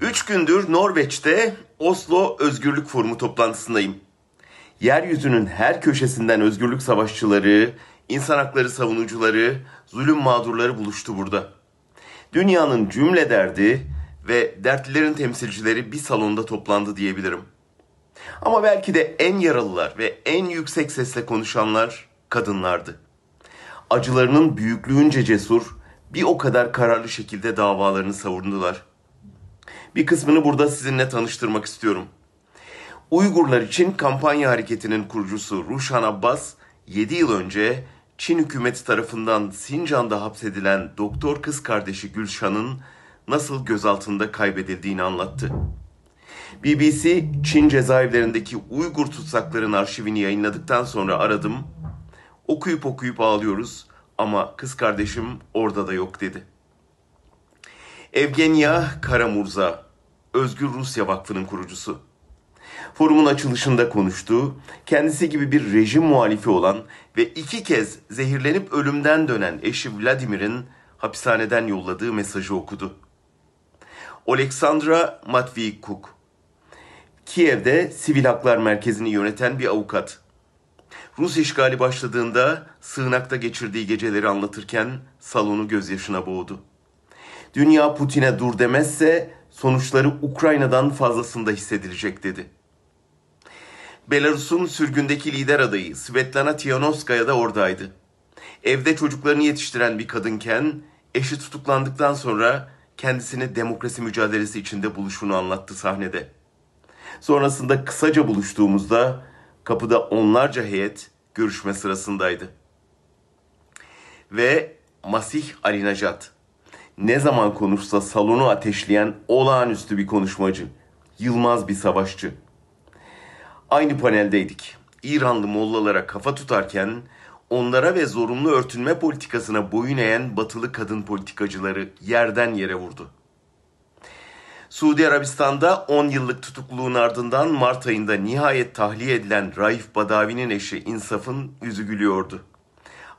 Üç gündür Norveç'te Oslo Özgürlük Forumu toplantısındayım. Yeryüzünün her köşesinden özgürlük savaşçıları, insan hakları savunucuları, zulüm mağdurları buluştu burada. Dünyanın cümle derdi ve dertlilerin temsilcileri bir salonda toplandı diyebilirim. Ama belki de en yaralılar ve en yüksek sesle konuşanlar kadınlardı. Acılarının büyüklüğünce cesur, bir o kadar kararlı şekilde davalarını savundular.'' bir kısmını burada sizinle tanıştırmak istiyorum. Uygurlar için kampanya hareketinin kurucusu Ruşan Abbas 7 yıl önce Çin hükümeti tarafından Sincan'da hapsedilen doktor kız kardeşi Gülşan'ın nasıl gözaltında kaybedildiğini anlattı. BBC Çin cezaevlerindeki Uygur tutsakların arşivini yayınladıktan sonra aradım. Okuyup okuyup ağlıyoruz ama kız kardeşim orada da yok dedi. Evgenya Karamurza, Özgür Rusya Vakfı'nın kurucusu. Forumun açılışında konuştuğu, kendisi gibi bir rejim muhalifi olan ve iki kez zehirlenip ölümden dönen eşi Vladimir'in hapishaneden yolladığı mesajı okudu. Oleksandra Matviyuk, Kiev'de Sivil Haklar Merkezi'ni yöneten bir avukat. Rus işgali başladığında sığınakta geçirdiği geceleri anlatırken salonu gözyaşına boğdu. Dünya Putin'e dur demezse sonuçları Ukrayna'dan fazlasında hissedilecek dedi. Belarus'un sürgündeki lider adayı Svetlana Tihanovskaya da oradaydı. Evde çocuklarını yetiştiren bir kadınken eşi tutuklandıktan sonra kendisini demokrasi mücadelesi içinde buluşunu anlattı sahnede. Sonrasında kısaca buluştuğumuzda kapıda onlarca heyet görüşme sırasındaydı. Ve Masih Alinajad ne zaman konuşsa salonu ateşleyen olağanüstü bir konuşmacı. Yılmaz bir savaşçı. Aynı paneldeydik. İranlı mollalara kafa tutarken onlara ve zorunlu örtünme politikasına boyun eğen batılı kadın politikacıları yerden yere vurdu. Suudi Arabistan'da 10 yıllık tutukluğun ardından Mart ayında nihayet tahliye edilen Raif Badavi'nin eşi İnsaf'ın yüzü gülüyordu.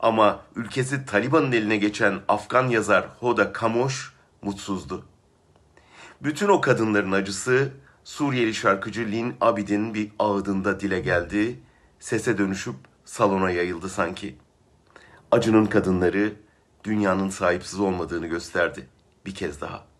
Ama ülkesi Taliban'ın eline geçen Afgan yazar Hoda Kamoş mutsuzdu. Bütün o kadınların acısı Suriyeli şarkıcı Lin Abidin bir ağıdında dile geldi. Sese dönüşüp salona yayıldı sanki. Acının kadınları dünyanın sahipsiz olmadığını gösterdi bir kez daha.